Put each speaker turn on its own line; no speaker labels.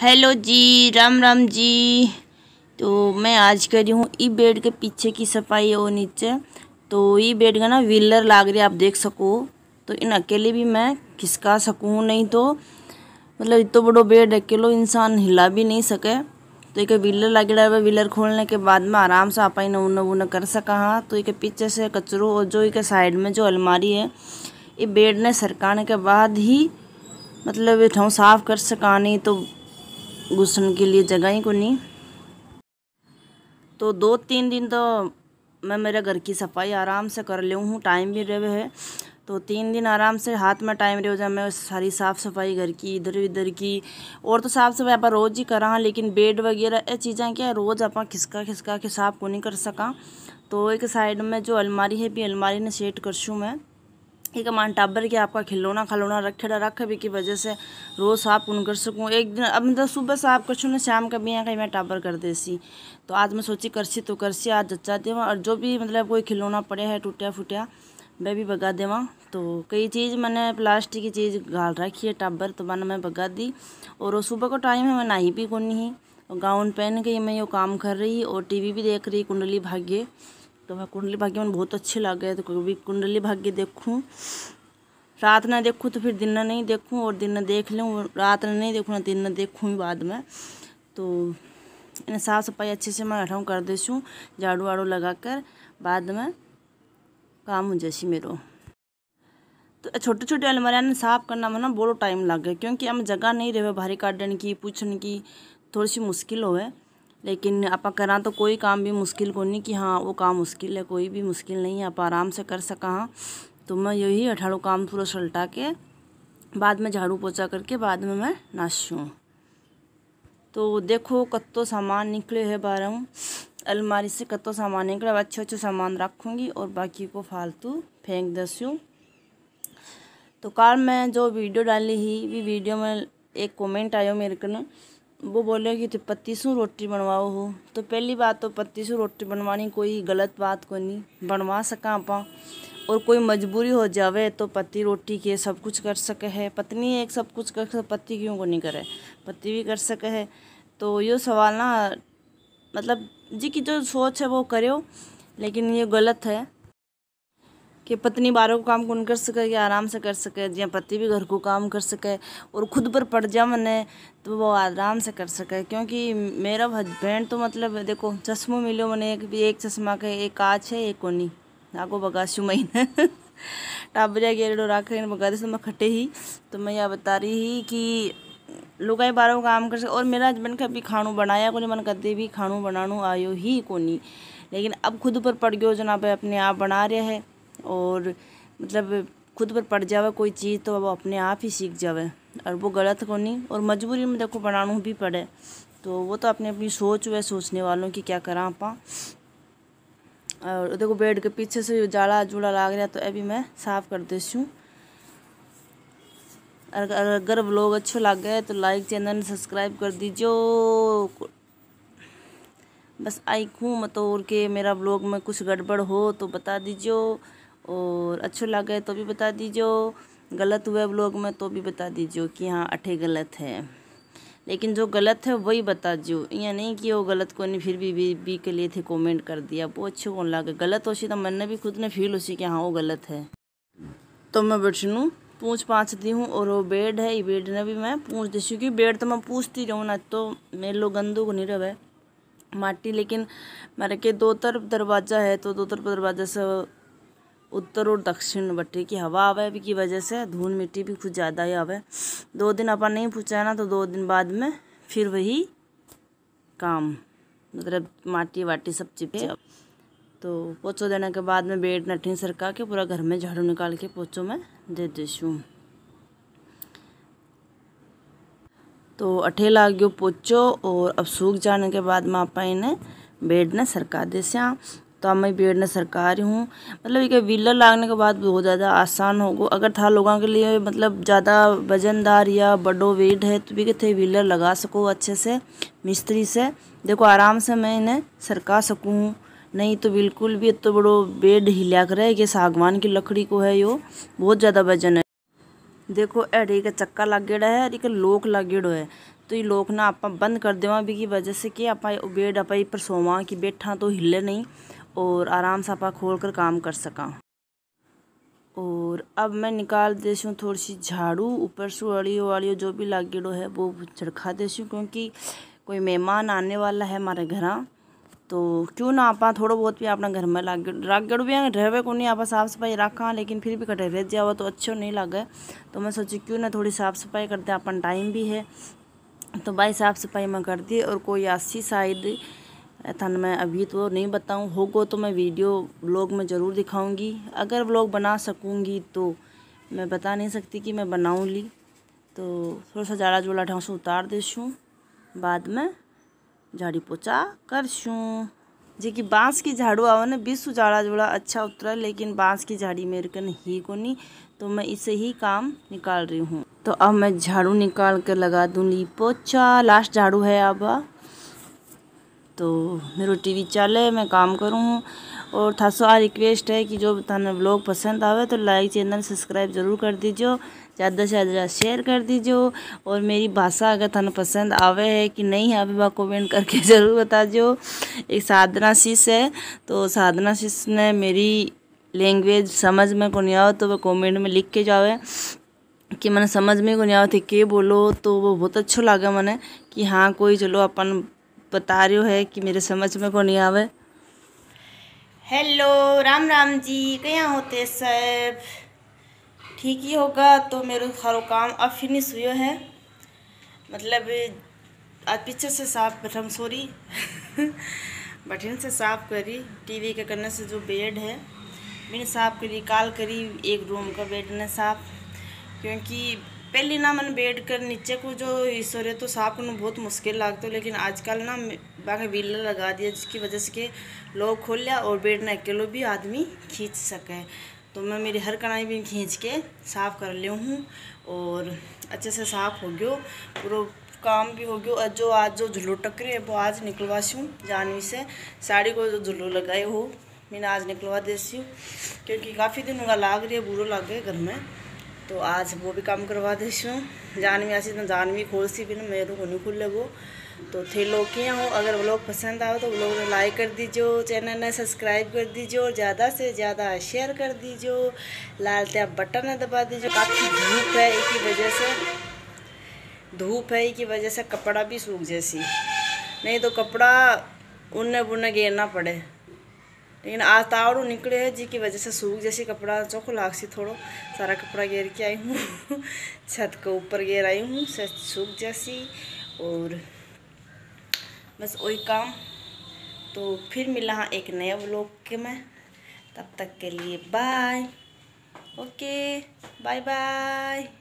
Hello जी राम राम जी तो मैं आज कर रही हूँ ई बेड के पीछे की सफाई और नीचे तो ई बेड का ना व्हीलर लाग रही आप देख सको तो इन अकेले भी मैं खिसका सकूँ नहीं तो मतलब इतो बड़ो बेड अकेलो इंसान हिला भी नहीं सके तो एक व्हीलर लाग रहा है व्हीलर खोलने के बाद में आराम से आप न ऊन वून कर सका हाँ तो एक पीछे से कचरो और जो एक साइड में जो अलमारी है ये बेड ने सरकाने के बाद ही मतलब ये ठाव साफ़ कर सका नहीं तो घुसन के लिए जगह ही को नहीं तो दो तीन दिन तो मैं मेरे घर की सफाई आराम से कर लूँ हूँ टाइम भी रहे है तो तीन दिन आराम से हाथ में टाइम रहे हो जाए मैं सारी साफ़ सफाई घर की इधर उधर की और तो साफ़ सफाई आप रोज़ ही करा लेकिन बेड वगैरह ये चीज़ें क्या रोज़ आप खिसका खिसका के साफ को नहीं कर सका तो एक साइड में जो अलमारी है भी अलमारी ने सेट कर सूँ मैं एक मान टाबर के आपका खिलौना खिलौना रखेड़ा रख भी की वजह से रोज़ साफ कौन कर सकूँ एक दिन अब मतलब सुबह साफ कर छूँ शाम का भी यहाँ कहीं मैं टाबर कर देसी तो आज मैं सोची करसी तो करसी आज जच्चा देवा और जो भी मतलब कोई खिलौना पड़े है टूटा फूटा वह भी भगा देवा तो कई चीज़ मैंने प्लास्टिक की चीज़ गाल रखी है टाबर तो मैंने मैं भगा दी और सुबह का टाइम है मैं नहीं भी कौन ही गाउन पहन के मैं यो काम कर रही और टी भी देख रही कुंडली भाग्य तो मैं कुंडली भाग्य मन बहुत अच्छे लग गए तो कभी कुंडली भाग्य देखूँ रात ना देखूँ तो फिर दिन ना नहीं देखूँ और दिन ना देख लूँ रात ना नहीं देखूँ ना दिन ना देखूँ बाद में तो इन्हें साफ़ सफाई अच्छे से मैं हटाऊ कर देसूँ झाड़ू वाड़ू लगा कर बाद में काम हो जैसी मेरो तो छोटे छोटे अलमारियाँ ने साफ करना में ना बोलो टाइम लग गया क्योंकि हम जगह नहीं रहे भारी काटने की पूछने की थोड़ी सी मुश्किल हो है लेकिन आप करा तो कोई काम भी मुश्किल को नहीं कि हाँ वो काम मुश्किल है कोई भी मुश्किल नहीं है आप आराम से कर सका हाँ तो मैं यही अठारह काम पूरा सलटा के बाद में झाड़ू पोछा करके बाद में मैं नाशूँ तो देखो कत्तो सामान निकले है बारह अलमारी से कत्तो सामान निकले अच्छे अच्छे सामान रखूँगी और बाकी को फालतू फेंक दस्यूँ तो कार मैं जो वीडियो डाली ही वी वीडियो में एक कमेंट आयो मेरे को वो बोले कि तो पत्तीसू रोटी बनवाओ हो तो पहली बात तो पत्तीसों रोटी बनवानी कोई गलत बात को नहीं बनवा सका और कोई मजबूरी हो जावे तो पति रोटी के सब कुछ कर सके है पत्नी एक सब कुछ कर पति क्यों को नहीं करे पति भी कर सके है तो यो सवाल ना मतलब जी की जो सोच है वो करो लेकिन ये गलत है कि पत्नी बारह को काम कौन कर सके या आराम से कर सके या पति भी घर को काम कर सके और खुद पर पड़ जा मने तो वो आराम से कर सके क्योंकि मेरा हस्बैंड तो मतलब देखो चश्मों मिलो मैंने एक एक चश्मा का एक काच है एक कोनी आगो बगासू महीने टाबरिया गेरडो राख बगा दे तो मैं खटे ही तो मैं यह बता रही ही कि लुगाई बारह काम कर सके और मेरा हस्बैंड का भी खाणू बनाया को मन कदे भी खाणू बनाणू आयो ही कोनी लेकिन अब खुद पर पड़ गयो जना पे अपने आप बना रहे हैं और मतलब खुद पर पड़ जावे कोई चीज़ तो वो अपने आप ही सीख जावे और वो गलत को नहीं और मजबूरी में देखो बनाना भी पड़े तो वो तो अपनी अपनी सोच हुए सोचने वालों की क्या करा पा और देखो बेड के पीछे से जाड़ा जुड़ा लाग रहा तो अभी मैं साफ़ कर देती हूँ अगर अगर ब्लॉग अच्छो लग गए तो लाइक चैनल सब्सक्राइब कर दीजिए बस आई खूँ मतोर के मेरा ब्लॉग में कुछ गड़बड़ हो तो बता दीजिए और अच्छे लगे तो भी बता दीजिए गलत हुए ब्लॉग में तो भी बता दीजिए कि हाँ अठे गलत है लेकिन जो गलत है वही बता दियो या नहीं कि वो गलत को नहीं फिर भी बी बी के लिए थे कमेंट कर दिया वो अच्छे कौन लगे गलत हो सी तो मन ने भी खुद ने फील हो सी कि हाँ वो गलत है तो मैं बैठनू पूछ दी हूँ और वो बेड है ये बेड ने भी मैं पूछ दी क्योंकि बेड तो मैं पूछती रहूँ ना तो मेरे लोग गंदू को नहीं रहे माटी लेकिन मेरे के दो तरफ दरवाज़ा है तो दो तरफ दरवाज़ा से उत्तर और दक्षिण बट्टी की हवा आवे की वजह से धूल मिट्टी भी कुछ ज़्यादा ही आवे दो दिन अपन नहीं पूछा ना तो दो दिन बाद में फिर वही काम मतलब माटी वाटी सब चिपे तो पोछो देने के बाद में बेड नठी सरका के पूरा घर में झाड़ू निकाल के पोछो में दे दीसूँ तो अठे लाग गयो पोचो और अब सूख जाने के बाद में आप इन्हें बेड ने सरका देसा तो अब मैं बेड ने सरकारी हूँ मतलब ये व्हीलर लागने के बाद बहुत ज़्यादा आसान होगा अगर था लोगों के लिए मतलब ज़्यादा वजनदार या बड़ो वेट है तो भी कहते व्हीलर लगा सको अच्छे से मिस्त्री से देखो आराम से मैं इन्हें सरका सकूँ नहीं तो बिल्कुल भी इतना बड़ो बेड हिला कर है कि सागवान की लकड़ी को है यो बहुत ज़्यादा वजन है देखो अरे का चक्का लागेड़ा है अरे एक लोक लागेड़ो है तो ये लोक ना आप बंद कर देवा भी की वजह से कि आप बेड आप पर सोवा कि बैठा तो हिले नहीं और आराम से आप खोल कर काम कर सका और अब मैं निकाल देसूँ थोड़ी सी झाड़ू ऊपर से अड़ियो वाली जो भी लागेड़ो है वो छिड़का देसूँ क्योंकि कोई मेहमान आने वाला है हमारे घर हाँ। तो क्यों ना आप हाँ थोड़ा बहुत भी अपना घर में लाग रागड़ भी रहवे को नहीं आप हाँ साफ़ सफाई रखा लेकिन फिर भी कटे रह जाओ तो अच्छा नहीं लगे तो मैं सोची क्यों ना थोड़ी साफ़ सफाई करते अपन टाइम भी है तो भाई साफ़ सफाई मैं कर दी और कोई आसी साइड थन मैं अभी तो नहीं बताऊँ होगो तो मैं वीडियो ब्लॉग में ज़रूर दिखाऊंगी अगर ब्लॉग बना सकूंगी तो मैं बता नहीं सकती कि मैं बनाऊँ ली तो थोड़ा सा जाड़ा जोड़ा ढाँसू उतार देसूँ बाद में झाड़ी पोछा कर सूँ जे कि बाँस की झाड़ू आओ ना बीस जाड़ा जोड़ा अच्छा उतरा लेकिन बाँस की झाड़ी मेरे कन ही को नहीं तो मैं इसे ही काम निकाल रही हूँ तो अब मैं झाड़ू निकाल कर लगा दूँ ली पोछा लास्ट झाड़ू है अब तो मेरा टी वी है मैं काम करूँ और था सो आ रिक्वेस्ट है कि जो तुम ब्लॉग पसंद आवे तो लाइक चैनल सब्सक्राइब जरूर कर दीजिए ज़्यादा से ज़्यादा शेयर कर दीजिए और मेरी भाषा अगर तुम पसंद आवे है कि नहीं आवे वह कमेंट करके ज़रूर बता दो एक साधना शीश है तो साधना शीश ने मेरी लैंग्वेज समझ में को नहीं आओ तो वह कमेंट में लिख के जावे कि मैंने समझ में को नहीं आवे थे के बोलो तो वो बहुत अच्छा लगा मैंने कि हाँ कोई चलो अपन बता रहे हो है कि मेरे समझ में को नहीं आवे हेलो राम राम जी क्या होते सब ठीक ही होगा तो मेरे सारो काम अब फिनिश हुआ है मतलब आज पीछे से साफ बटन सॉरी बटन से साफ करी टीवी के करने से जो बेड है मैंने साफ करी काल करी एक रूम का बेड ने साफ क्योंकि पहले ना मैंने बैठ कर नीचे को जो हिस्सो रहे तो साफ करना बहुत मुश्किल लगता है लेकिन आजकल ना बाकी व्हीलर लगा दिया जिसकी वजह से के लोग खोल लिया और बैठना अकेलो भी आदमी खींच सके तो मैं मेरी हर कढ़ाई भी खींच के साफ़ कर लिया हूँ और अच्छे से साफ़ हो गयो पूरा काम भी हो गयो और जो आज जो झुल्लू टकरी वो आज निकलवा सूँ जानवी से साड़ी को जो झुल्लू लगाए हो मैंने आज निकलवा देसी हूँ क्योंकि काफ़ी दिन का लाग रही है बुरा लाग गए घर में तो आज वो भी काम करवा देशूँ जानवी आसी तो जानवी खोल सी भी ना मेरे को तो नहीं खुले वो तो थे लोग किया हो अगर वो लोग पसंद आओ तो लोग ने लाइक कर दीजिए चैनल ने सब्सक्राइब कर दीजिए और ज़्यादा से ज़्यादा शेयर कर दीजिए लाल त्याग बटन ने दबा दीजिए काफ़ी धूप है इसकी वजह से धूप है इसकी वजह से कपड़ा भी सूख जैसी नहीं तो कपड़ा उनने बुनने गिरना पड़े लेकिन आज तावड़ू तो निकले है जी की वजह से सूख जैसे कपड़ा चौक लाग सी थोड़ो सारा कपड़ा घेर के आई हूँ छत के ऊपर घेर आई हूँ सूख जैसी और बस वही काम तो फिर मिला हाँ एक नया व्लॉग के मैं तब तक के लिए बाय ओके बाय बाय